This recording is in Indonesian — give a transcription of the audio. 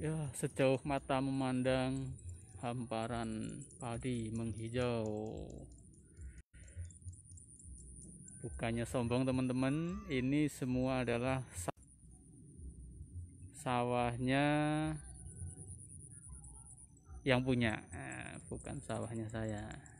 Ya, sejauh mata memandang hamparan padi menghijau. Bukannya sombong teman-teman, ini semua adalah sawahnya yang punya, eh, bukan sawahnya saya.